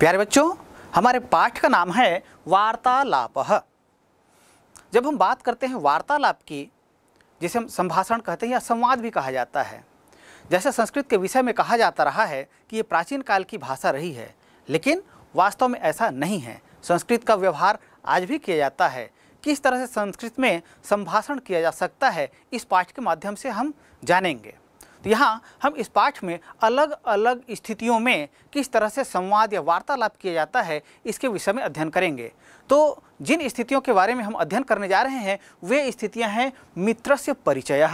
प्यारे बच्चों हमारे पाठ का नाम है वार्तालाप जब हम बात करते हैं वार्तालाप की जिसे हम संभाषण कहते हैं या संवाद भी कहा जाता है जैसे संस्कृत के विषय में कहा जाता रहा है कि ये प्राचीन काल की भाषा रही है लेकिन वास्तव में ऐसा नहीं है संस्कृत का व्यवहार आज भी किया जाता है किस तरह से संस्कृत में संभाषण किया जा सकता है इस पाठ के माध्यम से हम जानेंगे तो यहाँ हम इस पाठ में अलग अलग स्थितियों में किस तरह से संवाद या वार्तालाप किया जाता है इसके विषय में अध्ययन करेंगे तो जिन स्थितियों के बारे में हम अध्ययन करने जा रहे हैं वे स्थितियाँ हैं मित्र से परिचय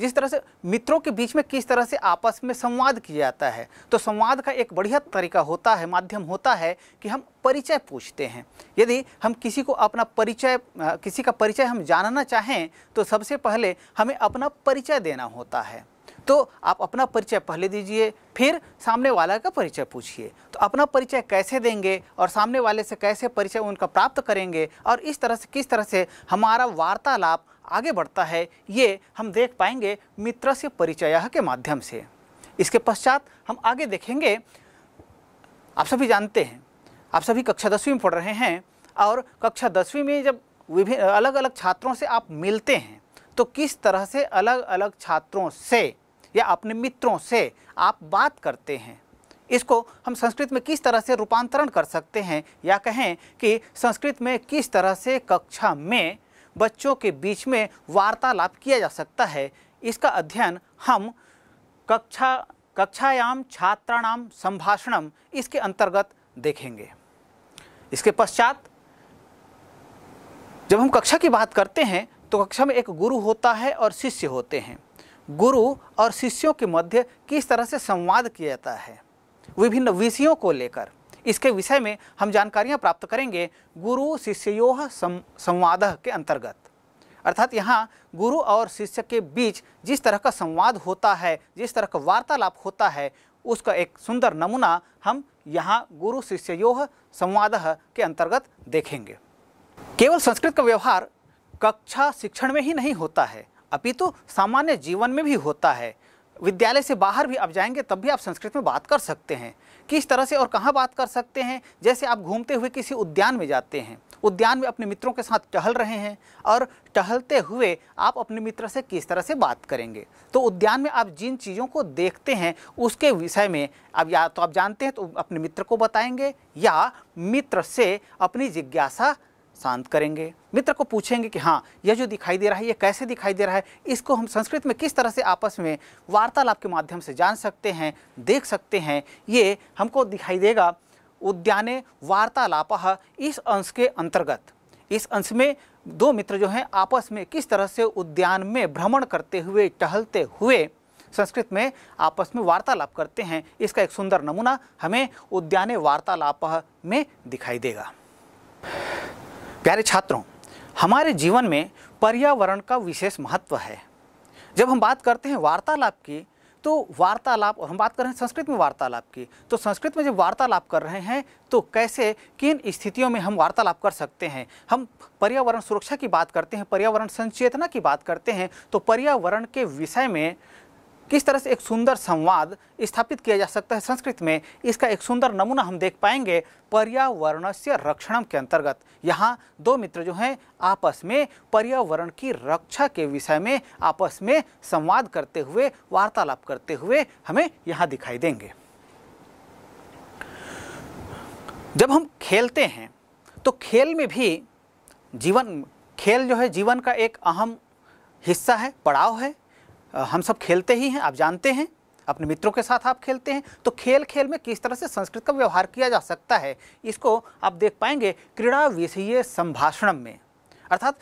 जिस तरह से मित्रों के बीच में किस तरह से आपस में संवाद किया जाता है तो संवाद का एक बढ़िया तरीका होता है माध्यम होता है कि हम परिचय पूछते हैं यदि हम किसी को अपना परिचय किसी का परिचय हम जानना चाहें तो सबसे पहले हमें अपना परिचय देना होता है तो आप अपना परिचय पहले दीजिए फिर सामने वाला का परिचय पूछिए तो अपना परिचय कैसे देंगे और सामने वाले से कैसे परिचय उनका प्राप्त करेंगे और इस तरह से किस तरह से हमारा वार्तालाप आगे बढ़ता है ये हम देख पाएंगे मित्र से परिचय के माध्यम से इसके पश्चात हम आगे देखेंगे आप सभी जानते हैं आप सभी कक्षा दसवीं में पढ़ रहे हैं और कक्षा दसवीं में जब विभिन्न अलग अलग छात्रों से आप मिलते हैं तो किस तरह से अलग अलग छात्रों से या अपने मित्रों से आप बात करते हैं इसको हम संस्कृत में किस तरह से रूपांतरण कर सकते हैं या कहें कि संस्कृत में किस तरह से कक्षा में बच्चों के बीच में वार्तालाप किया जा सकता है इसका अध्ययन हम कक्षा कक्षायाम छात्राणाम संभाषणम इसके अंतर्गत देखेंगे इसके पश्चात जब हम कक्षा की बात करते हैं तो कक्षा में एक गुरु होता है और शिष्य होते हैं गुरु और शिष्यों के मध्य किस तरह से संवाद किया जाता है विभिन्न विषयों को लेकर इसके विषय में हम जानकारियां प्राप्त करेंगे गुरु शिष्योह संवाद के अंतर्गत अर्थात यहाँ गुरु और शिष्य के बीच जिस तरह का संवाद होता है जिस तरह का वार्तालाप होता है उसका एक सुंदर नमूना हम यहाँ गुरु शिष्योह संवाद के अंतर्गत देखेंगे केवल संस्कृत का व्यवहार कक्षा शिक्षण में ही नहीं होता है अपितु तो सामान्य जीवन में भी होता है विद्यालय से बाहर भी आप जाएंगे तब भी आप संस्कृत में बात कर सकते हैं किस तरह से और कहाँ बात कर सकते हैं जैसे आप घूमते हुए किसी उद्यान में जाते हैं उद्यान में अपने मित्रों के साथ टहल रहे हैं और टहलते हुए आप अपने मित्र से किस तरह से बात करेंगे तो उद्यान में आप जिन चीज़ों को देखते हैं उसके विषय में अब या तो आप जानते हैं तो अपने मित्र को बताएंगे या मित्र से अपनी जिज्ञासा शांत करेंगे मित्र को पूछेंगे कि हाँ यह जो दिखाई दे रहा है ये कैसे दिखाई दे रहा है इसको हम संस्कृत में किस तरह से आपस में वार्तालाप के माध्यम से जान सकते हैं देख सकते हैं ये हमको दिखाई देगा उद्याने वार्तालाप इस अंश के अंतर्गत इस अंश में दो मित्र जो हैं आपस में किस तरह से उद्यान में भ्रमण करते हुए टहलते हुए संस्कृत में आपस में वार्तालाप करते हैं इसका एक सुंदर नमूना हमें उद्याने वार्तालाप में दिखाई देगा प्यारे छात्रों हमारे जीवन में पर्यावरण का विशेष महत्व है जब हम बात करते हैं वार्तालाप की तो वार्तालाप और हम बात कर रहे हैं संस्कृत में वार्तालाप की तो संस्कृत में जब वार्तालाप कर रहे हैं तो कैसे किन स्थितियों में हम वार्तालाप कर सकते हैं हम पर्यावरण सुरक्षा की बात करते हैं पर्यावरण संचेतना की बात करते हैं तो पर्यावरण के विषय में किस तरह से एक सुंदर संवाद स्थापित किया जा सकता है संस्कृत में इसका एक सुंदर नमूना हम देख पाएंगे पर्यावरण से रक्षणम के अंतर्गत यहाँ दो मित्र जो हैं आपस में पर्यावरण की रक्षा के विषय में आपस में संवाद करते हुए वार्तालाप करते हुए हमें यहाँ दिखाई देंगे जब हम खेलते हैं तो खेल में भी जीवन खेल जो है जीवन का एक अहम हिस्सा है पड़ाव है हम सब खेलते ही हैं आप जानते हैं अपने मित्रों के साथ आप खेलते हैं तो खेल खेल में किस तरह से संस्कृत का व्यवहार किया जा सकता है इसको आप देख पाएंगे क्रीड़ा विषय संभाषणम में अर्थात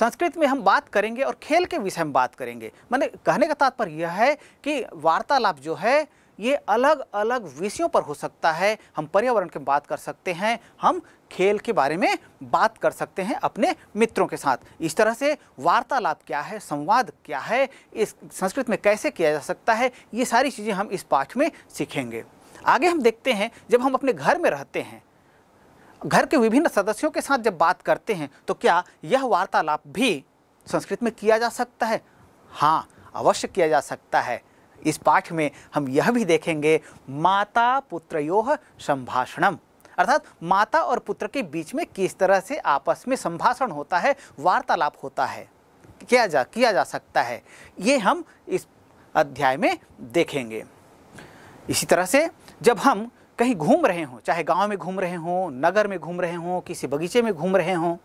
संस्कृत में हम बात करेंगे और खेल के विषय में बात करेंगे मैंने कहने का तात्पर्य यह है कि वार्तालाप जो है ये अलग अलग विषयों पर हो सकता है हम पर्यावरण की बात कर सकते हैं हम खेल के बारे में बात कर सकते हैं अपने मित्रों के साथ इस तरह से वार्तालाप क्या है संवाद क्या है इस संस्कृत में कैसे किया जा सकता है ये सारी चीज़ें हम इस पाठ में सीखेंगे आगे हम देखते हैं जब हम अपने घर में रहते हैं घर के विभिन्न सदस्यों के साथ जब बात करते हैं तो क्या यह वार्तालाप भी संस्कृत में किया जा सकता है हाँ अवश्य किया जा सकता है इस पाठ में हम यह भी देखेंगे माता पुत्रयोः संभाषणम अर्थात माता और पुत्र के बीच में किस तरह से आपस में संभाषण होता है वार्तालाप होता है किया जा किया जा सकता है ये हम इस अध्याय में देखेंगे इसी तरह से जब हम कहीं घूम रहे हों चाहे गांव में घूम रहे हों नगर में घूम रहे हों किसी बगीचे में घूम रहे हों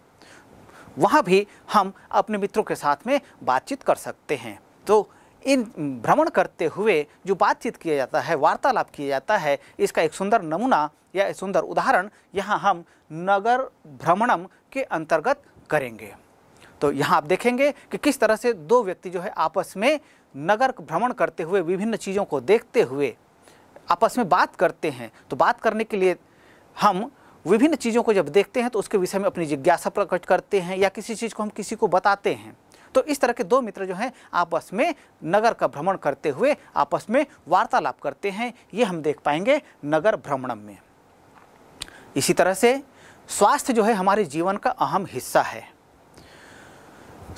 वहाँ भी हम अपने मित्रों के साथ में बातचीत कर सकते हैं तो इन भ्रमण करते हुए जो बातचीत किया जाता है वार्तालाप किया जाता है इसका एक सुंदर नमूना या एक सुंदर उदाहरण यहाँ हम नगर भ्रमणम के अंतर्गत करेंगे तो यहाँ आप देखेंगे कि किस तरह से दो व्यक्ति जो है आपस में नगर भ्रमण करते हुए विभिन्न चीज़ों को देखते हुए आपस में बात करते हैं तो बात करने के लिए हम विभिन्न चीज़ों को जब देखते हैं तो उसके विषय में अपनी जिज्ञासा प्रकट करते हैं या किसी चीज़ को हम किसी को बताते हैं तो इस तरह के दो मित्र जो हैं आपस में नगर का भ्रमण करते हुए आपस में वार्तालाप करते हैं ये हम देख पाएंगे नगर भ्रमणम में इसी तरह से स्वास्थ्य जो है हमारे जीवन का अहम हिस्सा है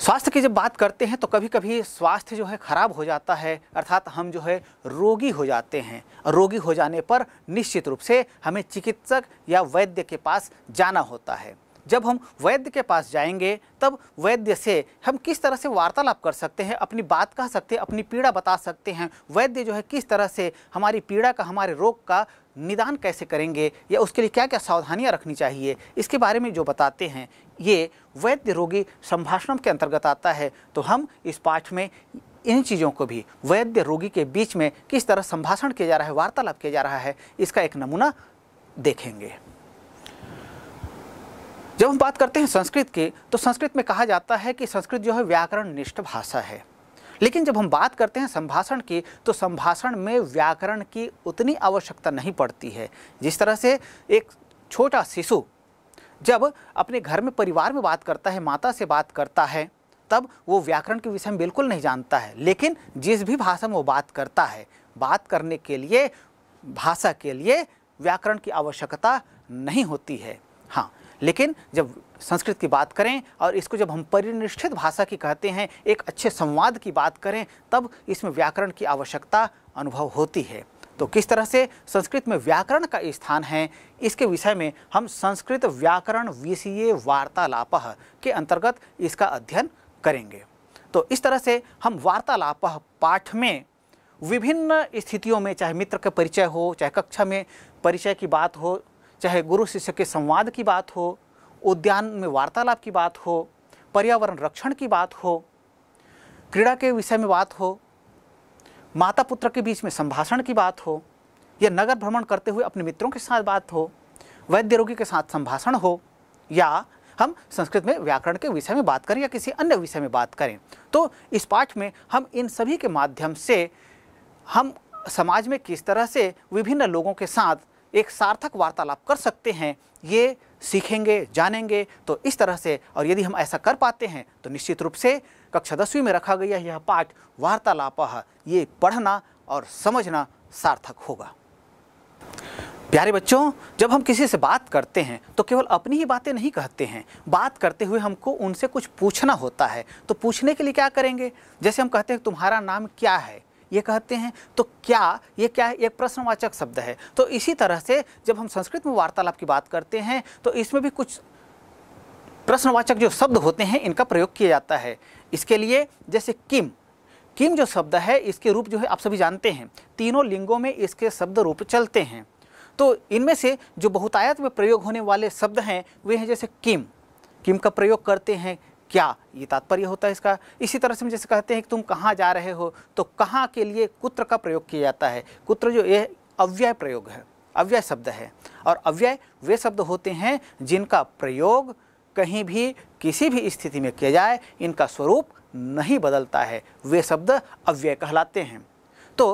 स्वास्थ्य की जब बात करते हैं तो कभी कभी स्वास्थ्य जो है खराब हो जाता है अर्थात हम जो है रोगी हो जाते हैं रोगी हो जाने पर निश्चित रूप से हमें चिकित्सक या वैद्य के पास जाना होता है जब हम वैद्य के पास जाएंगे तब वैद्य से हम किस तरह से वार्तालाप कर सकते हैं अपनी बात कह सकते हैं अपनी पीड़ा बता सकते हैं वैद्य जो है किस तरह से हमारी पीड़ा का हमारे रोग का निदान कैसे करेंगे या उसके लिए क्या क्या सावधानियां रखनी चाहिए इसके बारे में जो बताते हैं ये वैद्य रोगी संभाषण के अंतर्गत आता है तो हम इस पाठ में इन चीज़ों को भी वैद्य रोगी के बीच में किस तरह संभाषण किया जा रहा है वार्तालाप किया जा रहा है इसका एक नमूना देखेंगे जब हम बात करते हैं संस्कृत की तो संस्कृत में कहा जाता है कि संस्कृत जो है व्याकरण निष्ठ भाषा है लेकिन जब हम बात करते हैं संभाषण की तो संभाषण में व्याकरण की उतनी आवश्यकता नहीं पड़ती है जिस तरह से एक छोटा शिशु जब अपने घर में परिवार में बात करता है माता से बात करता है तब वो व्याकरण के विषय में बिल्कुल नहीं जानता है लेकिन जिस भी भाषा में वो बात करता है बात करने के लिए भाषा के लिए व्याकरण की आवश्यकता नहीं होती है हाँ लेकिन जब संस्कृत की बात करें और इसको जब हम परिनिष्ठित भाषा की कहते हैं एक अच्छे संवाद की बात करें तब इसमें व्याकरण की आवश्यकता अनुभव होती है तो किस तरह से संस्कृत में व्याकरण का स्थान है इसके विषय में हम संस्कृत व्याकरण विषय वार्तालाप के अंतर्गत इसका अध्ययन करेंगे तो इस तरह से हम वार्तालाप पाठ में विभिन्न स्थितियों में चाहे मित्र का परिचय हो चाहे कक्षा में परिचय की बात हो चाहे गुरु शिष्य के संवाद की बात हो उद्यान में वार्तालाप की बात हो पर्यावरण रक्षण की बात हो क्रीड़ा के विषय में बात हो माता पुत्र के बीच में संभाषण की बात हो या नगर भ्रमण करते हुए अपने मित्रों के साथ बात हो वैद्य रोगी के साथ संभाषण हो या हम संस्कृत में व्याकरण के विषय में बात करें या किसी अन्य विषय में बात करें तो इस पाठ में हम इन सभी के माध्यम से हम समाज में किस तरह से विभिन्न लोगों के साथ एक सार्थक वार्तालाप कर सकते हैं ये सीखेंगे जानेंगे तो इस तरह से और यदि हम ऐसा कर पाते हैं तो निश्चित रूप से कक्षा दसवीं में रखा गया यह पाठ वार्तालाप ये पढ़ना और समझना सार्थक होगा प्यारे बच्चों जब हम किसी से बात करते हैं तो केवल अपनी ही बातें नहीं कहते हैं बात करते हुए हमको उनसे कुछ पूछना होता है तो पूछने के लिए क्या करेंगे जैसे हम कहते हैं तुम्हारा नाम क्या है ये कहते हैं तो क्या ये क्या है एक प्रश्नवाचक शब्द है तो इसी तरह से जब हम संस्कृत में वार्तालाप की बात करते हैं तो इसमें भी कुछ प्रश्नवाचक जो शब्द होते हैं इनका प्रयोग किया जाता है इसके लिए जैसे किम किम जो शब्द है इसके रूप जो है आप सभी जानते हैं तीनों लिंगों में इसके शब्द रूप चलते हैं तो इनमें से जो बहुतायत में प्रयोग होने वाले शब्द हैं वे हैं जैसे किम किम का प्रयोग करते हैं क्या ये तात्पर्य होता है इसका इसी तरह से हम जैसे कहते हैं कि तुम कहाँ जा रहे हो तो कहाँ के लिए कुत्र का प्रयोग किया जाता है कुत्र जो ये अव्यय प्रयोग है अव्यय शब्द है और अव्यय वे शब्द होते हैं जिनका प्रयोग कहीं भी किसी भी स्थिति में किया जाए इनका स्वरूप नहीं बदलता है वे शब्द अव्यय कहलाते हैं तो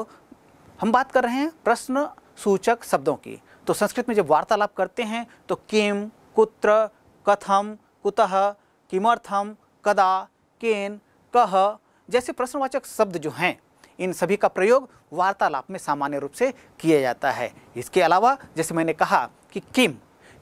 हम बात कर रहे हैं प्रश्न सूचक शब्दों की तो संस्कृत में जब वार्तालाप करते हैं तो किम कुत्र कथम कुतः किमर्थम कदा केन कह जैसे प्रश्नवाचक शब्द जो हैं इन सभी का प्रयोग वार्तालाप में सामान्य रूप से किया जाता है इसके अलावा जैसे मैंने कहा कि किम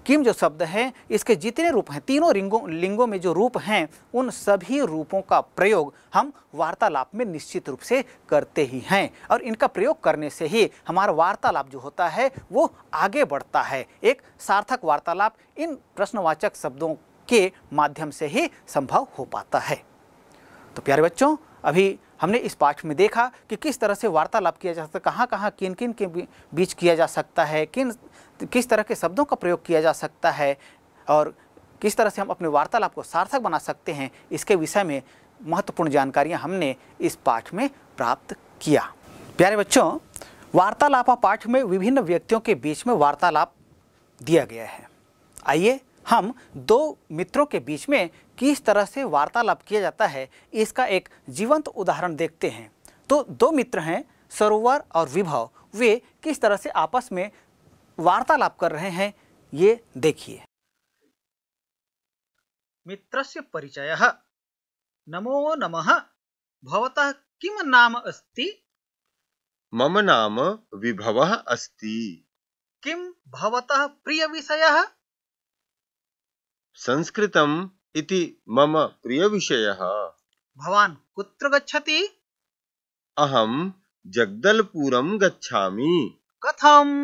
किम जो शब्द है इसके जितने रूप हैं तीनों रिंगों लिंगों में जो रूप हैं उन सभी रूपों का प्रयोग हम वार्तालाप में निश्चित रूप से करते ही हैं और इनका प्रयोग करने से ही हमारा वार्तालाप जो होता है वो आगे बढ़ता है एक सार्थक वार्तालाप इन प्रश्नवाचक शब्दों के माध्यम से ही संभव हो पाता है तो प्यारे बच्चों अभी हमने इस पाठ में देखा कि किस तरह से वार्तालाप किया जा सकता है कहाँ कहाँ किन किन के बीच किया जा सकता है किन किस तरह के शब्दों का प्रयोग किया जा सकता है और किस तरह से हम अपने वार्तालाप को सार्थक बना सकते हैं इसके विषय में महत्वपूर्ण जानकारियाँ हमने इस पाठ में प्राप्त किया प्यारे बच्चों वार्तालापा पाठ में विभिन्न व्यक्तियों के बीच में वार्तालाप दिया गया है आइए हम दो मित्रों के बीच में किस तरह से वार्तालाप किया जाता है इसका एक जीवंत उदाहरण देखते हैं तो दो मित्र हैं सरोवर और विभव वे किस तरह से आपस में वार्तालाप कर रहे हैं ये देखिए मित्रस्य परिचय नमो नमः भवतः किम नाम अस्ति मम नाम विभव अस्ति किं भवतः विषय संस्कृतम् इति मम प्रियविषयः भवान् कुत्र गच्छति अहं जगदलपुरं गच्छामि कथम्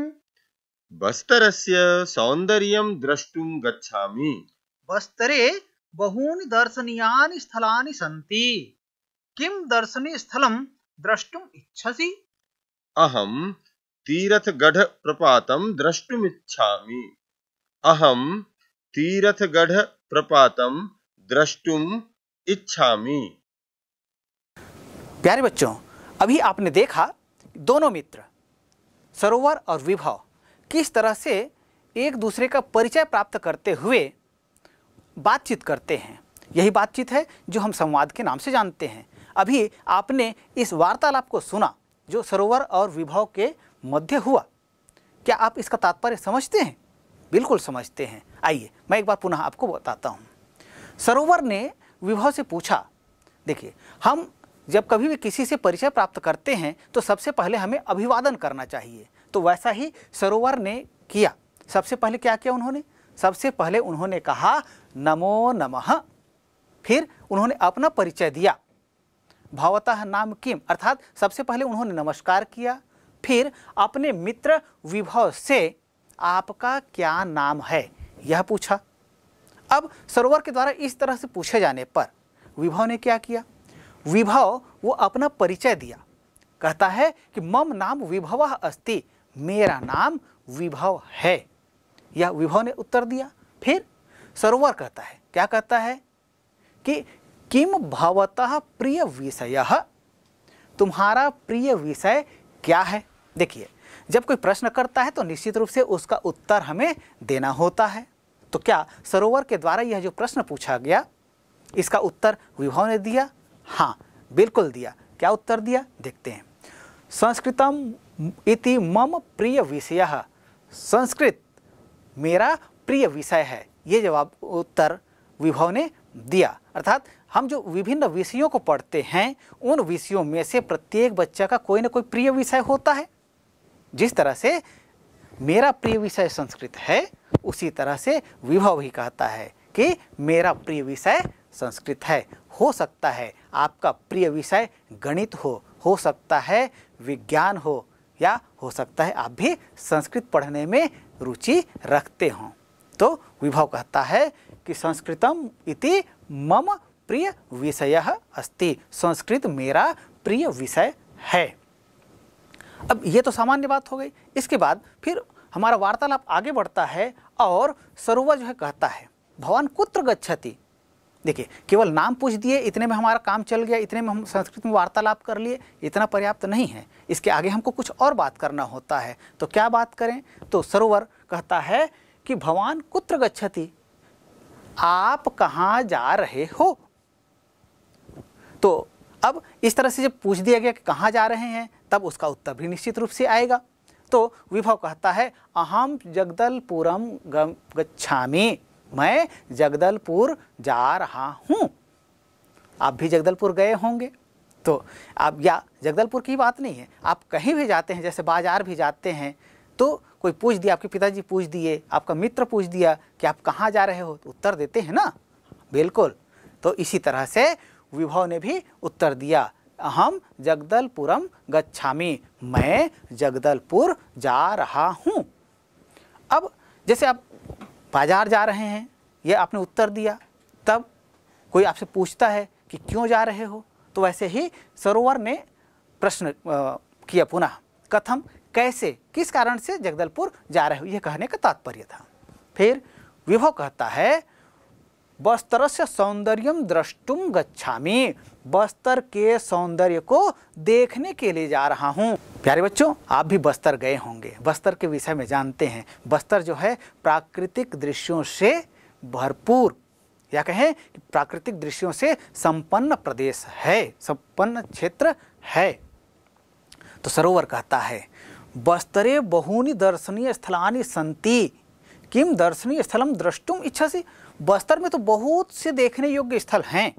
बस्तरस्य सौन्दर्यं द्रष्टुं गच्छामि बस्तरे बहूनि दर्शनीयानि स्थलानि सन्ति किं दर्शनीयस्थलं द्रष्टुम् इच्छसि अहं तीरथगढप्रपातं द्रष्टुमिच्छामि अहं तीरथगढ़ प्रपातम द्रष्टुम इच्छामी प्यारे बच्चों अभी आपने देखा दोनों मित्र सरोवर और विभव किस तरह से एक दूसरे का परिचय प्राप्त करते हुए बातचीत करते हैं यही बातचीत है जो हम संवाद के नाम से जानते हैं अभी आपने इस वार्तालाप को सुना जो सरोवर और विभव के मध्य हुआ क्या आप इसका तात्पर्य समझते हैं बिल्कुल समझते हैं आइए मैं एक बार पुनः आपको बताता हूँ सरोवर ने विभव से पूछा देखिए हम जब कभी भी किसी से परिचय प्राप्त करते हैं तो सबसे पहले हमें अभिवादन करना चाहिए तो वैसा ही सरोवर ने किया सबसे पहले क्या किया उन्होंने सबसे पहले उन्होंने कहा नमो नमः फिर उन्होंने अपना परिचय दिया भावतः नाम किम अर्थात सबसे पहले उन्होंने नमस्कार किया फिर अपने मित्र विभव से आपका क्या नाम है यह पूछा अब सरोवर के द्वारा इस तरह से पूछे जाने पर विभव ने क्या किया विभव वो अपना परिचय दिया कहता है कि मम नाम विभव अस्ति मेरा नाम विभव है यह विभव ने उत्तर दिया फिर सरोवर कहता है क्या कहता है कि किम भवतः प्रिय विषय तुम्हारा प्रिय विषय क्या है देखिए जब कोई प्रश्न करता है तो निश्चित रूप से उसका उत्तर हमें देना होता है तो क्या सरोवर के द्वारा यह जो प्रश्न पूछा गया इसका उत्तर विभव ने दिया हाँ बिल्कुल दिया क्या उत्तर दिया देखते हैं संस्कृतम इति मम प्रिय विषय संस्कृत मेरा प्रिय विषय है ये जवाब उत्तर विभव ने दिया अर्थात हम जो विभिन्न विषयों को पढ़ते हैं उन विषयों में से प्रत्येक बच्चा का कोई ना कोई प्रिय विषय होता है जिस तरह से मेरा प्रिय विषय संस्कृत है उसी तरह से विभव ही कहता है कि मेरा प्रिय विषय संस्कृत है हो सकता है आपका प्रिय विषय गणित हो हो सकता है विज्ञान हो या हो सकता है आप भी संस्कृत पढ़ने में रुचि रखते हों तो विभव कहता है कि संस्कृतम इति मम प्रिय विषय अस्ति संस्कृत मेरा प्रिय विषय है अब ये तो सामान्य बात हो गई इसके बाद फिर हमारा वार्तालाप आगे बढ़ता है और सरोवर जो है कहता है भवान कुत्र गच्छति देखिए केवल नाम पूछ दिए इतने में हमारा काम चल गया इतने में हम संस्कृत में वार्तालाप कर लिए इतना पर्याप्त नहीं है इसके आगे हमको कुछ और बात करना होता है तो क्या बात करें तो सरोवर कहता है कि भवान कुत्र गच्छति आप कहाँ जा रहे हो तो अब इस तरह से जब पूछ दिया गया कि कहाँ जा रहे हैं तब उसका उत्तर भी निश्चित रूप से आएगा तो विभव कहता है अहम जगदलपुरम गच्छामी मैं जगदलपुर जा रहा हूँ आप भी जगदलपुर गए होंगे तो आप या जगदलपुर की बात नहीं है आप कहीं भी जाते हैं जैसे बाजार भी जाते हैं तो कोई पूछ दिया आपके पिताजी पूछ दिए आपका मित्र पूछ दिया कि आप कहाँ जा रहे हो तो उत्तर देते हैं ना बिल्कुल तो इसी तरह से विभव ने भी उत्तर दिया अहम जगदलपुरम गच्छामी मैं जगदलपुर जा रहा हूँ अब जैसे आप बाजार जा रहे हैं ये आपने उत्तर दिया तब कोई आपसे पूछता है कि क्यों जा रहे हो तो वैसे ही सरोवर ने प्रश्न किया पुनः कथम कैसे किस कारण से जगदलपुर जा रहे हो यह कहने का तात्पर्य था फिर विभव कहता है वस्त्र से सौंदर्य द्रष्टुम गच्छामी बस्तर के सौंदर्य को देखने के लिए जा रहा हूँ प्यारे बच्चों आप भी बस्तर गए होंगे बस्तर के विषय में जानते हैं बस्तर जो है प्राकृतिक दृश्यों से भरपूर या कहें कि प्राकृतिक दृश्यों से संपन्न प्रदेश है संपन्न क्षेत्र है तो सरोवर कहता है बस्तरे बहुनी दर्शनीय स्थलानी संति किम दर्शनीय स्थलम द्रष्टुम इच्छा सी बस्तर में तो बहुत से देखने योग्य स्थल हैं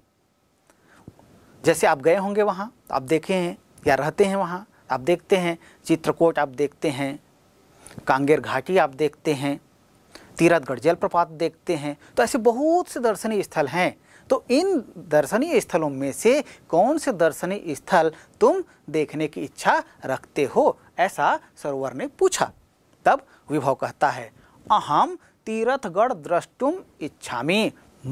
जैसे आप गए होंगे वहाँ तो आप देखे हैं या रहते हैं वहाँ आप देखते हैं चित्रकोट आप देखते हैं कांगेर घाटी आप देखते हैं तीरथगढ़ जलप्रपात देखते हैं तो ऐसे बहुत से दर्शनीय स्थल हैं तो इन दर्शनीय स्थलों में से कौन से दर्शनीय स्थल तुम देखने की इच्छा रखते हो ऐसा सरोवर ने पूछा तब विभव कहता है अहम तीरथगढ़ द्रष्टुम इच्छामी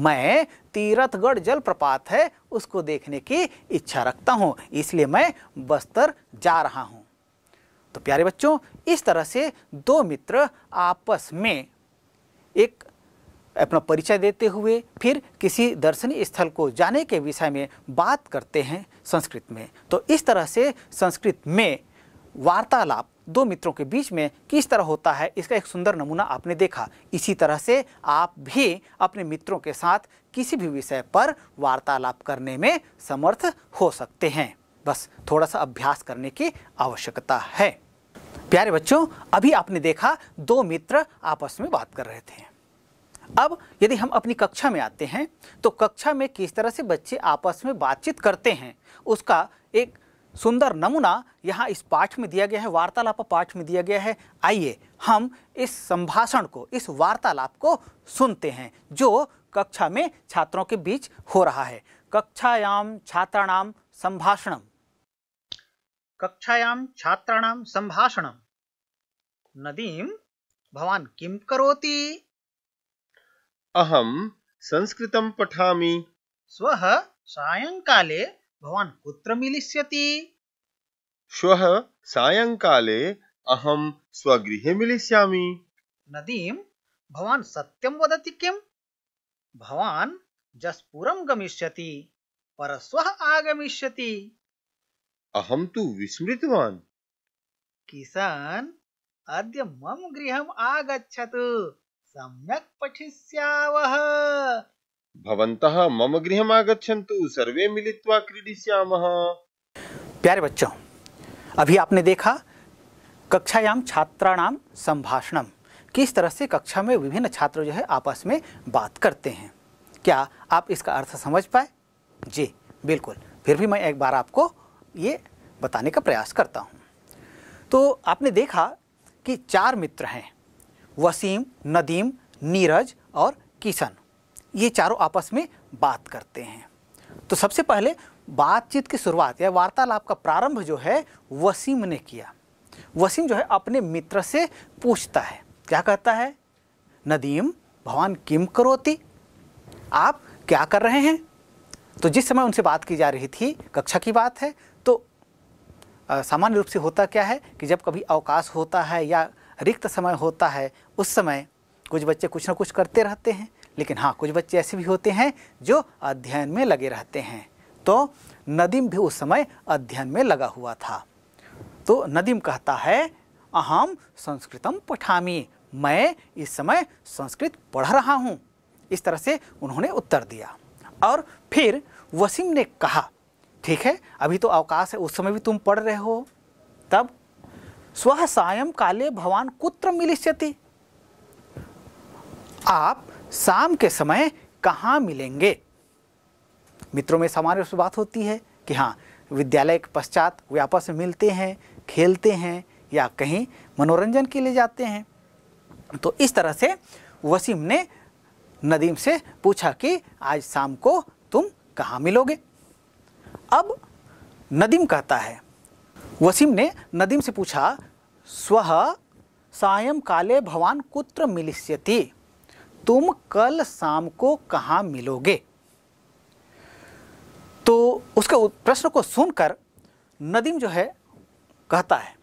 मैं तीरथगढ़ जलप्रपात है उसको देखने की इच्छा रखता हूँ इसलिए मैं बस्तर जा रहा हूँ तो प्यारे बच्चों इस तरह से दो मित्र आपस में एक अपना परिचय देते हुए फिर किसी दर्शनीय स्थल को जाने के विषय में बात करते हैं संस्कृत में तो इस तरह से संस्कृत में वार्तालाप दो मित्रों के बीच में किस तरह होता है इसका एक सुंदर नमूना आपने देखा इसी तरह से आप भी अपने मित्रों के साथ किसी भी विषय पर वार्तालाप करने में समर्थ हो सकते हैं बस थोड़ा सा अभ्यास करने की आवश्यकता है प्यारे बच्चों अभी आपने देखा दो मित्र आपस में बात कर रहे थे अब यदि हम अपनी कक्षा में आते हैं तो कक्षा में किस तरह से बच्चे आपस में बातचीत करते हैं उसका एक सुंदर नमूना यहाँ इस पाठ में दिया गया है वार्तालाप पाठ में दिया गया है आइए हम इस संभाषण को इस वार्तालाप को सुनते हैं जो कक्षा में छात्रों के बीच हो रहा है कक्षायाम छात्राणाम संभाषणम कक्षायाम छात्राणाम संभाषणम नदीम भवान किम करोति अहम संस्कृतम पठामि स्वह सायंकाले भवान् कुत्र मिलिष्यति श्वः सायङ्काले अहं स्वगृहे मिलिष्यामि नदीं भवान् सत्यं वदति किम् भवान् जस्पुरं गमिष्यति परश्वः आगमिष्यति अहं तु विस्मृतवान् किसान् अद्य मम गृहम् आगच्छतु सम्यक् पठिष्यावः मम गृह आगच्छन्तु सर्वे मिलित्वा क्रीडिष्याम प्यारे बच्चों अभी आपने देखा कक्षायाम छात्राणाम संभाषणम किस तरह से कक्षा में विभिन्न छात्र जो है आपस में बात करते हैं क्या आप इसका अर्थ समझ पाए जी बिल्कुल फिर भी मैं एक बार आपको ये बताने का प्रयास करता हूँ तो आपने देखा कि चार मित्र हैं वसीम नदीम नीरज और किशन ये चारों आपस में बात करते हैं तो सबसे पहले बातचीत की शुरुआत या वार्तालाप का प्रारंभ जो है वसीम ने किया वसीम जो है अपने मित्र से पूछता है क्या कहता है नदीम भवान किम करोती आप क्या कर रहे हैं तो जिस समय उनसे बात की जा रही थी कक्षा की बात है तो सामान्य रूप से होता क्या है कि जब कभी अवकाश होता है या रिक्त समय होता है उस समय कुछ बच्चे कुछ ना कुछ करते रहते हैं लेकिन हाँ कुछ बच्चे ऐसे भी होते हैं जो अध्ययन में लगे रहते हैं तो नदीम भी उस समय अध्ययन में लगा हुआ था तो नदीम कहता है अहम संस्कृतम पठामी मैं इस समय संस्कृत पढ़ रहा हूँ इस तरह से उन्होंने उत्तर दिया और फिर वसीम ने कहा ठीक है अभी तो अवकाश है उस समय भी तुम पढ़ रहे हो तब स्व सायं काले भवान कुत्र मिलिष्यति आप शाम के समय कहाँ मिलेंगे मित्रों में सामान्य से बात होती है कि हाँ विद्यालय के पश्चात वे आपस में मिलते हैं खेलते हैं या कहीं मनोरंजन के लिए जाते हैं तो इस तरह से वसीम ने नदीम से पूछा कि आज शाम को तुम कहाँ मिलोगे अब नदीम कहता है वसीम ने नदीम से पूछा स्व सायं काले भवान कुत्र मिलिष्यति तुम कल शाम को कहाँ मिलोगे तो उसके प्रश्न को सुनकर नदीम जो है कहता है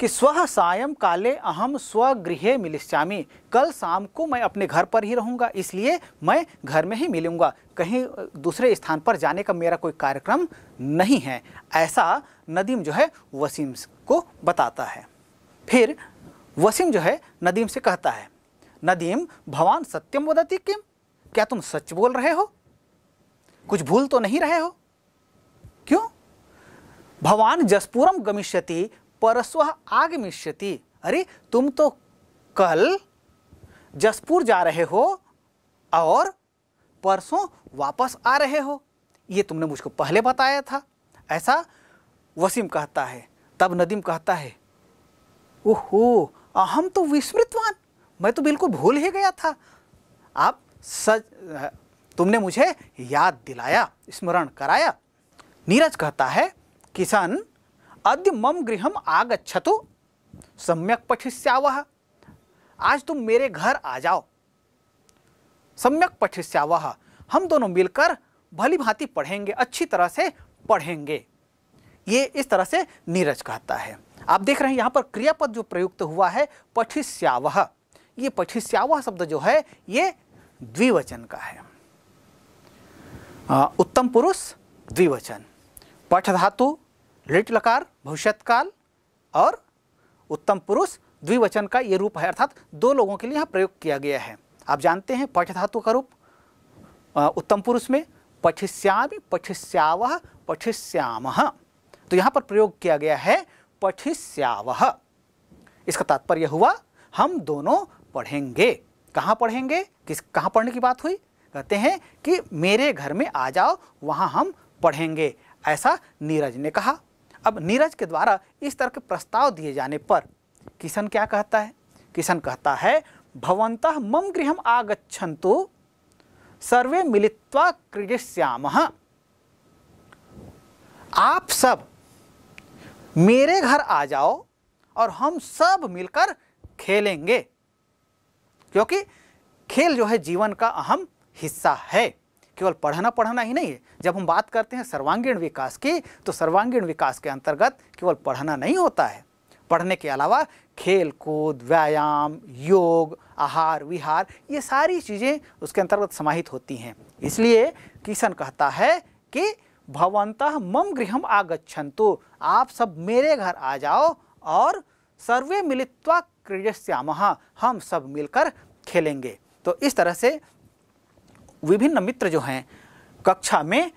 कि स्व सायं काले अहम स्वगृह मिलिश्यामी कल शाम को मैं अपने घर पर ही रहूँगा इसलिए मैं घर में ही मिलूँगा कहीं दूसरे स्थान पर जाने का मेरा कोई कार्यक्रम नहीं है ऐसा नदीम जो है वसीम को बताता है फिर वसीम जो है नदीम से कहता है नदीम भवान सत्यम वदती किम क्या तुम सच बोल रहे हो कुछ भूल तो नहीं रहे हो क्यों भवान जसपुरम गमिष्यति परस्व आगमिष्यति अरे तुम तो कल जसपुर जा रहे हो और परसों वापस आ रहे हो ये तुमने मुझको पहले बताया था ऐसा वसीम कहता है तब नदीम कहता है ओहो अहम तो विस्मृतवान मैं तो बिल्कुल भूल ही गया था आप सच तुमने मुझे याद दिलाया स्मरण कराया नीरज कहता है किसान अद्य मम गृहम आगछतु सम्यक पठिष्यावह आज तुम मेरे घर आ जाओ सम्यक पठिष्यावह हम दोनों मिलकर भली भांति पढ़ेंगे अच्छी तरह से पढ़ेंगे ये इस तरह से नीरज कहता है आप देख रहे हैं यहाँ पर क्रियापद जो प्रयुक्त हुआ है पठिष्यावह ये पठिस्यावा शब्द जो है ये द्विवचन का है आ, उत्तम पुरुष द्विवचन पठ धातु लिट लकार भविष्यत्काल और उत्तम पुरुष द्विवचन का ये रूप है अर्थात दो लोगों के लिए यहाँ प्रयोग किया गया है आप जानते हैं पठ धातु का रूप उत्तम पुरुष में पठिस्यामि पठिस्याव पठिस्याम तो यहाँ पर प्रयोग किया गया है पठिस्याव इसका तात्पर्य हुआ हम दोनों पढ़ेंगे कहाँ पढ़ेंगे किस कहाँ पढ़ने की बात हुई कहते हैं कि मेरे घर में आ जाओ वहाँ हम पढ़ेंगे ऐसा नीरज ने कहा अब नीरज के द्वारा इस तरह के प्रस्ताव दिए जाने पर किशन क्या कहता है किशन कहता है भवंतः मम गृह तो सर्वे मिलित्वा क्रीडिष्याम आप सब मेरे घर आ जाओ और हम सब मिलकर खेलेंगे क्योंकि खेल जो है जीवन का अहम हिस्सा है केवल पढ़ना पढ़ना ही नहीं है जब हम बात करते हैं सर्वांगीण विकास की तो सर्वांगीण विकास के अंतर्गत केवल पढ़ना नहीं होता है पढ़ने के अलावा खेल कूद व्यायाम योग आहार विहार ये सारी चीज़ें उसके अंतर्गत समाहित होती हैं इसलिए किशन कहता है कि भवंतः मम गृहम आगछंतु आप सब मेरे घर आ जाओ और सर्वे मिलित्वा क्रीडस्यामः हम सब मिलकर खेलेंगे तो इस तरह से विभिन्न मित्र जो हैं कक्षा में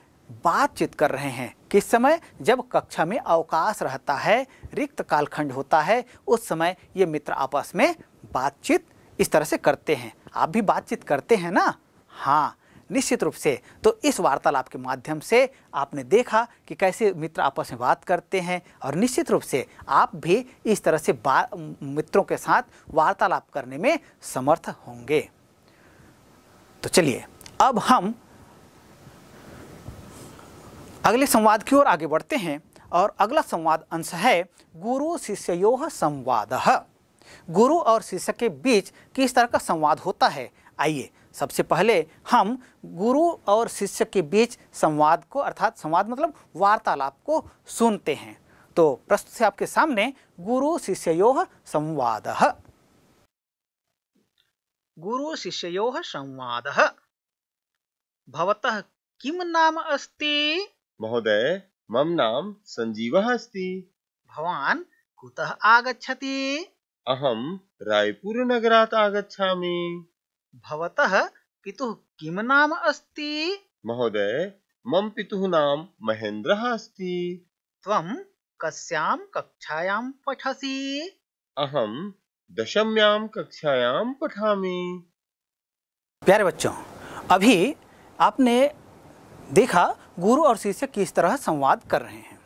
बातचीत कर रहे हैं किस समय जब कक्षा में अवकाश रहता है रिक्त कालखंड होता है उस समय ये मित्र आपस में बातचीत इस तरह से करते हैं आप भी बातचीत करते हैं ना हाँ निश्चित रूप से तो इस वार्तालाप के माध्यम से आपने देखा कि कैसे मित्र आपस में बात करते हैं और निश्चित रूप से आप भी इस तरह से मित्रों के साथ वार्तालाप करने में समर्थ होंगे तो चलिए अब हम अगले संवाद की ओर आगे बढ़ते हैं और अगला संवाद अंश है गुरु शिष्यो संवाद गुरु और शिष्य के बीच किस तरह का संवाद होता है आइए सबसे पहले हम गुरु और शिष्य के बीच संवाद को अर्थात संवाद मतलब वार्तालाप को सुनते हैं तो प्रस्तुत से आपके सामने गुरु शिष्यो संवाद गुरु शिष्यो संवाद भवतः किम नाम अस्ति महोदय मम नाम संजीव अस्ति भवान कुतः आगच्छति अहम रायपुर नगरात आगच्छामि भवतः पितुः किम नाम अस्ति महोदय मम पितुः नाम महेन्द्रः अस्ति त्वं कस्यां कक्षायां पठसि अहम दशम्याम कक्षायाम पठामी प्यारे बच्चों अभी आपने देखा गुरु और शिष्य किस तरह संवाद कर रहे हैं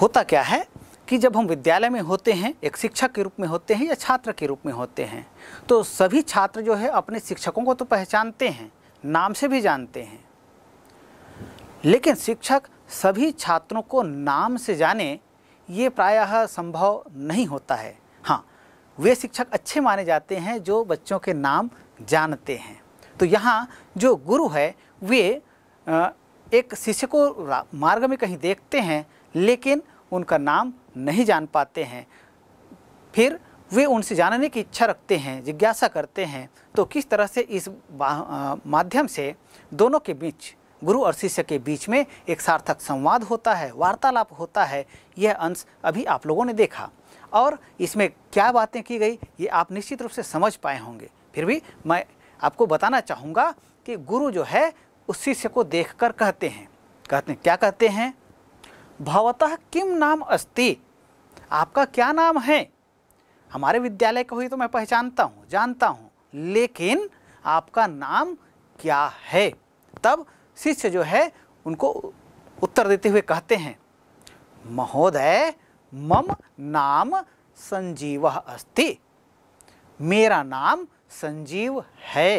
होता क्या है कि जब हम विद्यालय में होते हैं एक शिक्षक के रूप में होते हैं या छात्र के रूप में होते हैं तो सभी छात्र जो है अपने शिक्षकों को तो पहचानते हैं नाम से भी जानते हैं लेकिन शिक्षक सभी छात्रों को नाम से जाने ये प्रायः संभव नहीं होता है हाँ वे शिक्षक अच्छे माने जाते हैं जो बच्चों के नाम जानते हैं तो यहाँ जो गुरु है वे एक शिष्य को मार्ग में कहीं देखते हैं लेकिन उनका नाम नहीं जान पाते हैं फिर वे उनसे जानने की इच्छा रखते हैं जिज्ञासा करते हैं तो किस तरह से इस माध्यम से दोनों के बीच गुरु और शिष्य के बीच में एक सार्थक संवाद होता है वार्तालाप होता है यह अंश अभी आप लोगों ने देखा और इसमें क्या बातें की गई ये आप निश्चित रूप से समझ पाए होंगे फिर भी मैं आपको बताना चाहूँगा कि गुरु जो है उस शिष्य को देख कहते हैं कहते हैं क्या कहते हैं भवतः किम नाम अस्ति आपका क्या नाम है हमारे विद्यालय का हुई तो मैं पहचानता हूँ जानता हूँ लेकिन आपका नाम क्या है तब शिष्य जो है उनको उत्तर देते हुए कहते हैं महोदय मम नाम संजीव अस्ति मेरा नाम संजीव है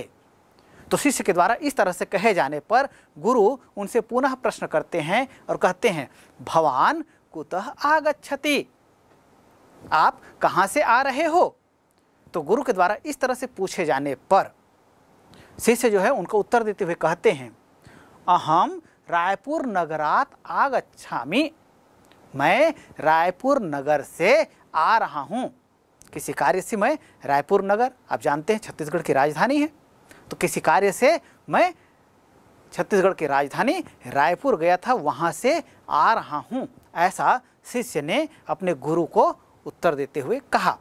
तो शिष्य के द्वारा इस तरह से कहे जाने पर गुरु उनसे पुनः प्रश्न करते हैं और कहते हैं भवान कुतः आगछती आप कहाँ से आ रहे हो तो गुरु के द्वारा इस तरह से पूछे जाने पर शिष्य जो है उनको उत्तर देते हुए कहते हैं अहम रायपुर नगरात आगच्छामी मैं रायपुर नगर से आ रहा हूँ किसी कार्य से मैं रायपुर नगर आप जानते हैं छत्तीसगढ़ की राजधानी है तो किसी कार्य से मैं छत्तीसगढ़ की राजधानी रायपुर गया था वहाँ से आ रहा हूँ ऐसा शिष्य ने अपने गुरु को उत्तर देते हुए कहा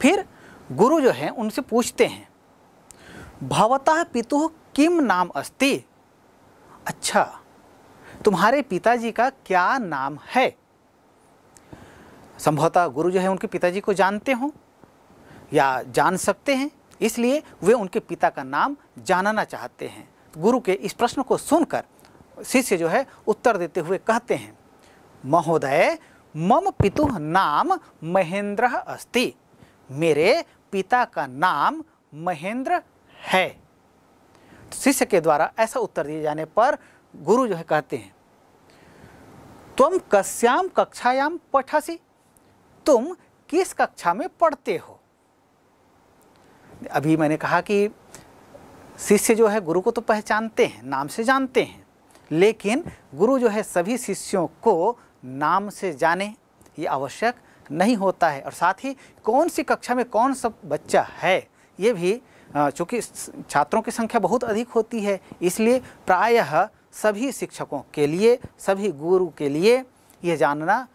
फिर गुरु जो हैं उनसे पूछते हैं भवतः पितु किम नाम अस्ति अच्छा तुम्हारे पिताजी का क्या नाम है संभवतः गुरु जो है उनके पिताजी को जानते हों या जान सकते हैं इसलिए वे उनके पिता का नाम जानना चाहते हैं गुरु के इस प्रश्न को सुनकर शिष्य जो है उत्तर देते हुए कहते हैं महोदय मम पितु नाम महेंद्र अस्ति मेरे पिता का नाम महेंद्र है तो शिष्य के द्वारा ऐसा उत्तर दिए जाने पर गुरु जो है कहते हैं तुम कस्याम कक्षायाम पठासी तुम किस कक्षा में पढ़ते हो अभी मैंने कहा कि शिष्य जो है गुरु को तो पहचानते हैं नाम से जानते हैं लेकिन गुरु जो है सभी शिष्यों को नाम से जाने ये आवश्यक नहीं होता है और साथ ही कौन सी कक्षा में कौन सा बच्चा है ये भी चूँकि छात्रों की संख्या बहुत अधिक होती है इसलिए प्रायः सभी शिक्षकों के लिए सभी गुरु के लिए यह जानना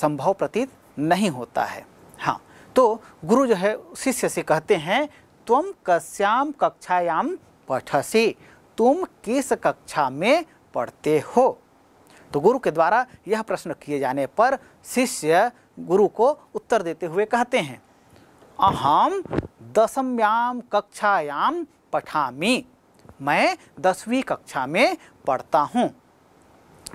संभव प्रतीत नहीं होता है हाँ तो गुरु जो है शिष्य से कहते हैं तुम कश्याम कक्षायाम पठसी तुम किस कक्षा में पढ़ते हो तो गुरु के द्वारा यह प्रश्न किए जाने पर शिष्य गुरु को उत्तर देते हुए कहते हैं अहम दसम्याम कक्षायाम पठामी मैं दसवीं कक्षा में पढ़ता हूँ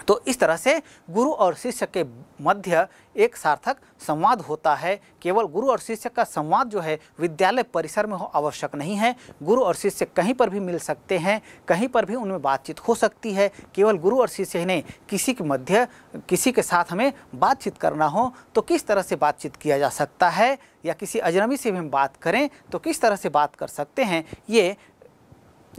तो इस तरह से गुरु और शिष्य के मध्य एक सार्थक संवाद होता है केवल गुरु और शिष्य का संवाद जो है विद्यालय परिसर में हो आवश्यक नहीं है गुरु और शिष्य कहीं पर भी मिल सकते हैं कहीं पर भी उनमें बातचीत हो सकती है केवल गुरु और शिष्य ने किसी के मध्य किसी के साथ हमें बातचीत करना हो तो किस तरह से बातचीत किया जा सकता है या किसी अजनबी से भी हम बात करें तो किस तरह से बात कर सकते हैं ये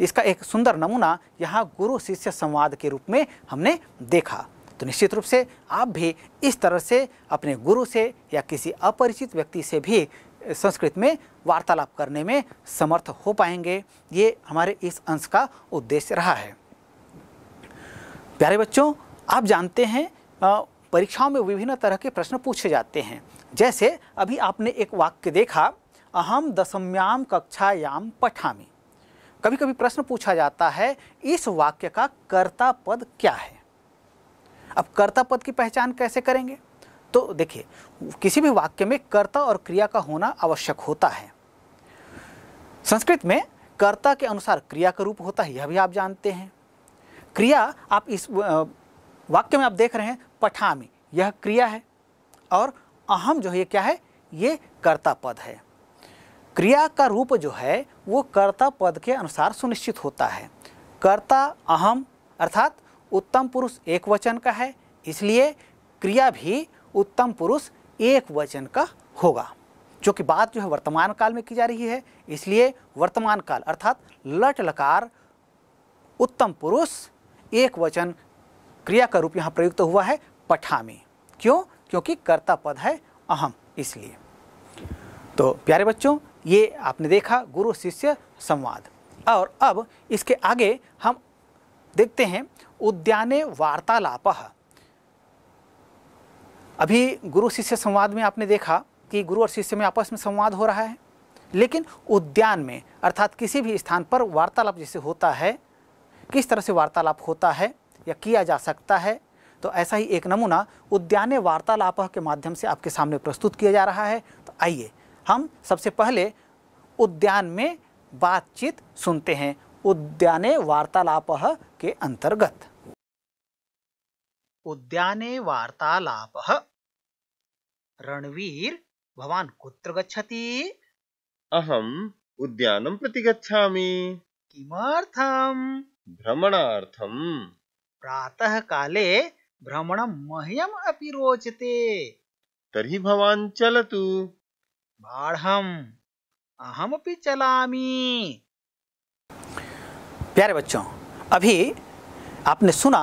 इसका एक सुंदर नमूना यहाँ गुरु शिष्य संवाद के रूप में हमने देखा तो निश्चित रूप से आप भी इस तरह से अपने गुरु से या किसी अपरिचित व्यक्ति से भी संस्कृत में वार्तालाप करने में समर्थ हो पाएंगे ये हमारे इस अंश का उद्देश्य रहा है प्यारे बच्चों आप जानते हैं परीक्षाओं में विभिन्न तरह के प्रश्न पूछे जाते हैं जैसे अभी आपने एक वाक्य देखा अहम दशम्याम कक्षायाम पठामी कभी कभी प्रश्न पूछा जाता है इस वाक्य का कर्ता पद क्या है अब कर्ता पद की पहचान कैसे करेंगे तो देखिए किसी भी वाक्य में कर्ता और क्रिया का होना आवश्यक होता है संस्कृत में कर्ता के अनुसार क्रिया का रूप होता है यह भी आप जानते हैं क्रिया आप इस वाक्य में आप देख रहे हैं पठामी यह क्रिया है और अहम जो है क्या है ये कर्ता पद है क्रिया का रूप जो है वो कर्ता पद के अनुसार सुनिश्चित होता है कर्ता अहम अर्थात उत्तम पुरुष एक वचन का है इसलिए क्रिया भी उत्तम पुरुष एक वचन का होगा जो कि बात जो है वर्तमान काल में की जा रही है इसलिए वर्तमान काल अर्थात लट लकार उत्तम पुरुष एक वचन क्रिया का रूप यहाँ प्रयुक्त हुआ है पठामी क्यों क्योंकि कर्ता पद है अहम इसलिए तो प्यारे बच्चों ये आपने देखा गुरु शिष्य संवाद और अब इसके आगे हम देखते हैं उद्याने वार्तालाप अभी गुरु शिष्य संवाद में आपने देखा कि गुरु और शिष्य में आपस में संवाद हो रहा है लेकिन उद्यान में अर्थात किसी भी स्थान पर वार्तालाप जैसे होता है किस तरह से वार्तालाप होता है या किया जा सकता है तो ऐसा ही एक नमूना उद्यान वार्तालाप के माध्यम से आपके सामने प्रस्तुत किया जा रहा है तो आइए हम सबसे पहले उद्यान में बातचीत सुनते हैं उद्याने वार्तालाप के अंतर्गत उद्याने वार्तालाप रणवीर भवान कुत्र गच्छति अहम उद्यानम प्रति गच्छामि किमर्थम भ्रमणार्थम प्रातः काले भ्रमणं मह्यम अपि रोचते तर्हि भवान् चलतु बाढ़ भी चलामी प्यारे बच्चों अभी आपने सुना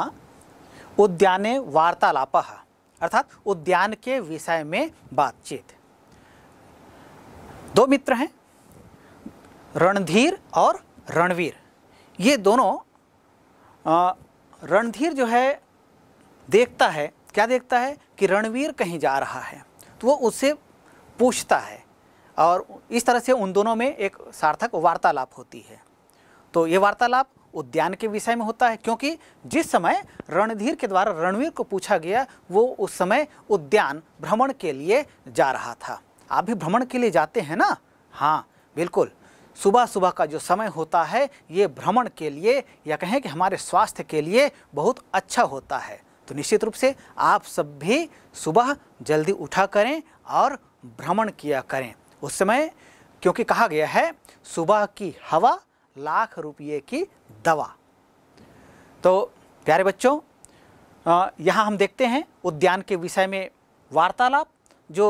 उद्याने वार्तालाप अर्थात उद्यान के विषय में बातचीत दो मित्र हैं रणधीर और रणवीर ये दोनों रणधीर जो है देखता है क्या देखता है कि रणवीर कहीं जा रहा है तो वो उससे पूछता है और इस तरह से उन दोनों में एक सार्थक वार्तालाप होती है तो ये वार्तालाप उद्यान के विषय में होता है क्योंकि जिस समय रणधीर के द्वारा रणवीर को पूछा गया वो उस समय उद्यान भ्रमण के लिए जा रहा था आप भी भ्रमण के लिए जाते हैं ना हाँ बिल्कुल सुबह सुबह का जो समय होता है ये भ्रमण के लिए या कहें कि हमारे स्वास्थ्य के लिए बहुत अच्छा होता है तो निश्चित रूप से आप सब भी सुबह जल्दी उठा करें और भ्रमण किया करें उस समय क्योंकि कहा गया है सुबह की हवा लाख रुपये की दवा तो प्यारे बच्चों यहाँ हम देखते हैं उद्यान के विषय में वार्तालाप जो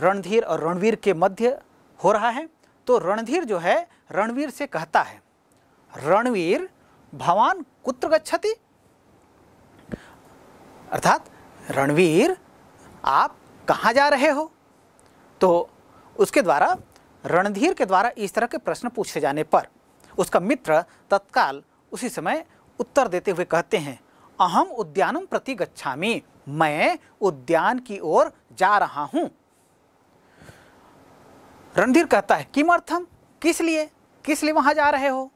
रणधीर और रणवीर के मध्य हो रहा है तो रणधीर जो है रणवीर से कहता है रणवीर भवान कुत्र गच्छति अर्थात रणवीर आप कहाँ जा रहे हो तो उसके द्वारा रणधीर के द्वारा इस तरह के प्रश्न पूछे जाने पर उसका मित्र तत्काल उसी समय उत्तर देते हुए कहते हैं अहम उद्यानम प्रति गच्छामी मैं उद्यान की ओर जा रहा हूं रणधीर कहता है किमर्थम किस लिए किस लिए वहां जा रहे हो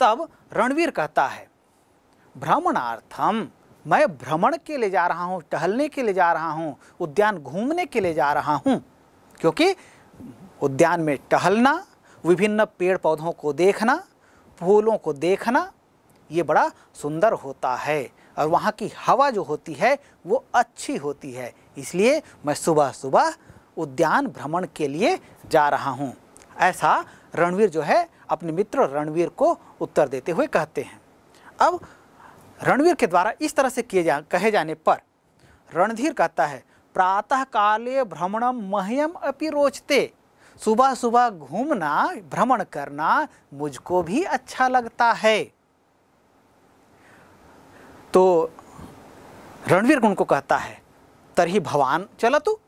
तब रणवीर कहता है भ्रमणार्थम मैं भ्रमण के लिए जा रहा हूं टहलने के लिए जा रहा हूं उद्यान घूमने के लिए जा रहा हूं क्योंकि उद्यान में टहलना विभिन्न पेड़ पौधों को देखना फूलों को देखना ये बड़ा सुंदर होता है और वहाँ की हवा जो होती है वो अच्छी होती है इसलिए मैं सुबह सुबह उद्यान भ्रमण के लिए जा रहा हूँ ऐसा रणवीर जो है अपने मित्र रणवीर को उत्तर देते हुए कहते हैं अब रणवीर के द्वारा इस तरह से किए जा कहे जाने पर रणधीर कहता है प्रातः काले भ्रमणम मह्यम अपि रोचते सुबह सुबह घूमना भ्रमण करना मुझको भी अच्छा लगता है तो रणवीर गुण को कहता है तरही भवान चला तू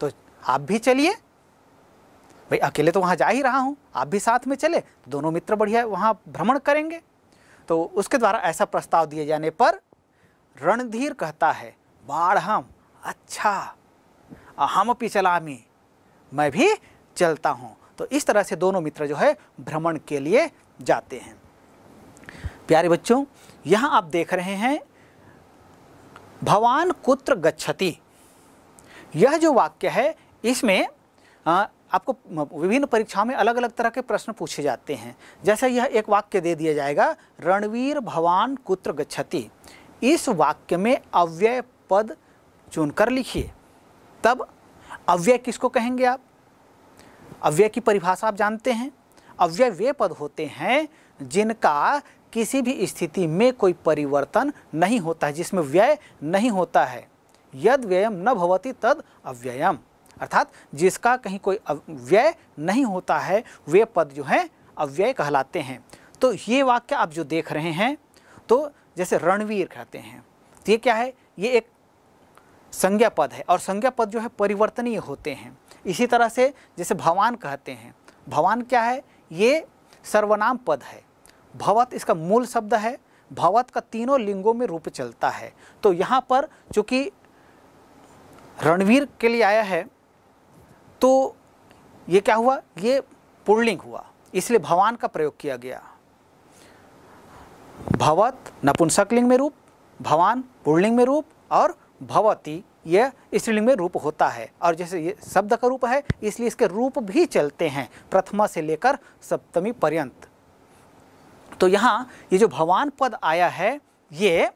तो आप भी चलिए भाई अकेले तो वहाँ जा ही रहा हूँ आप भी साथ में चले दोनों मित्र बढ़िया वहाँ भ्रमण करेंगे तो उसके द्वारा ऐसा प्रस्ताव दिए जाने पर रणधीर कहता है बाढ़ हम अच्छा हम अपी चलामी मैं भी चलता हूँ तो इस तरह से दोनों मित्र जो है भ्रमण के लिए जाते हैं प्यारे बच्चों यहाँ आप देख रहे हैं भवान कुत्र गच्छति यह जो वाक्य है इसमें आ, आपको विभिन्न परीक्षाओं में अलग अलग तरह के प्रश्न पूछे जाते हैं जैसे यह एक वाक्य दे दिया जाएगा रणवीर भवान कुत्र गच्छति इस वाक्य में अव्यय पद चुनकर लिखिए तब अव्यय किसको कहेंगे आप अव्यय की परिभाषा आप जानते हैं अव्यय वे पद होते हैं जिनका किसी भी स्थिति में कोई परिवर्तन नहीं होता है जिसमें व्यय नहीं होता है यद व्ययम न भवती तद अव्ययम अर्थात जिसका कहीं कोई व्यय नहीं होता है वे पद जो हैं अव्यय कहलाते हैं तो ये वाक्य आप जो देख रहे हैं तो जैसे रणवीर कहते हैं तो ये क्या है ये एक संज्ञा पद है और संज्ञा पद जो है परिवर्तनीय होते हैं इसी तरह से जैसे भवान कहते हैं भवान क्या है ये सर्वनाम पद है भवत इसका मूल शब्द है भवत का तीनों लिंगों में रूप चलता है तो यहाँ पर चूँकि रणवीर के लिए आया है तो ये क्या हुआ ये पुर्लिंग हुआ इसलिए भवान का प्रयोग किया गया भवत नपुंसकलिंग में रूप भवान पुर्लिंग में रूप और भवती यह स्त्रीलिंग में रूप होता है और जैसे ये शब्द का रूप है इसलिए इसके रूप भी चलते हैं प्रथमा से लेकर सप्तमी पर्यंत तो यहाँ ये जो भवान पद आया है ये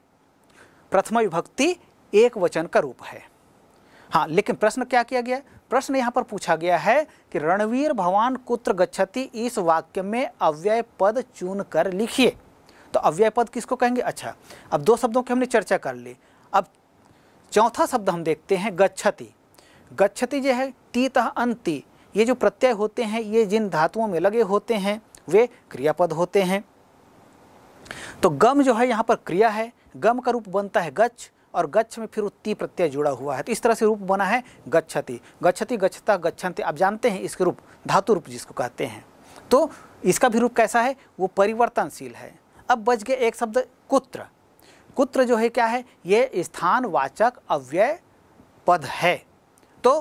प्रथमा विभक्ति एक वचन का रूप है हाँ लेकिन प्रश्न क्या किया गया प्रश्न यहाँ पर पूछा गया है कि रणवीर भवान कुत्र गच्छति इस वाक्य में अव्यय पद चुन कर लिखिए तो अव्यय पद किसको कहेंगे अच्छा अब दो शब्दों की हमने चर्चा कर ली अब चौथा शब्द हम देखते हैं गच्छति गच्छति जो है टी तह अंति ये जो प्रत्यय होते हैं ये जिन धातुओं में लगे होते हैं वे क्रियापद होते हैं तो गम जो है यहाँ पर क्रिया है गम का रूप बनता है गच्छ और गच्छ में फिर उत्ती प्रत्यय जुड़ा हुआ है तो इस तरह से रूप बना है गच्छति गच्छति गच्छता गच्छन्ति आप जानते हैं इसके रूप धातु रूप जिसको कहते हैं तो इसका भी रूप कैसा है वो परिवर्तनशील है अब बच गए एक शब्द कुत्र कुत्र जो है क्या है ये स्थानवाचक अव्यय पद है तो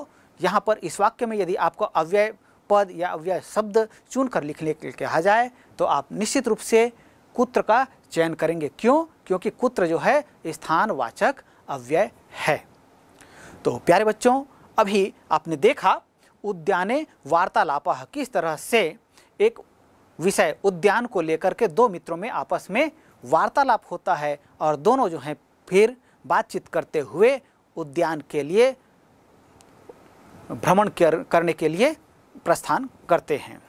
यहाँ पर इस वाक्य में यदि आपको अव्यय पद या अव्यय शब्द चुन कर लिखने के लिए कहा जाए तो आप निश्चित रूप से कुत्र का चयन करेंगे क्यों क्योंकि कुत्र जो है स्थानवाचक अव्यय है तो प्यारे बच्चों अभी आपने देखा उद्याने वार्तालाप किस तरह से एक विषय उद्यान को लेकर के दो मित्रों में आपस में वार्तालाप होता है और दोनों जो हैं फिर बातचीत करते हुए उद्यान के लिए भ्रमण करने के लिए प्रस्थान करते हैं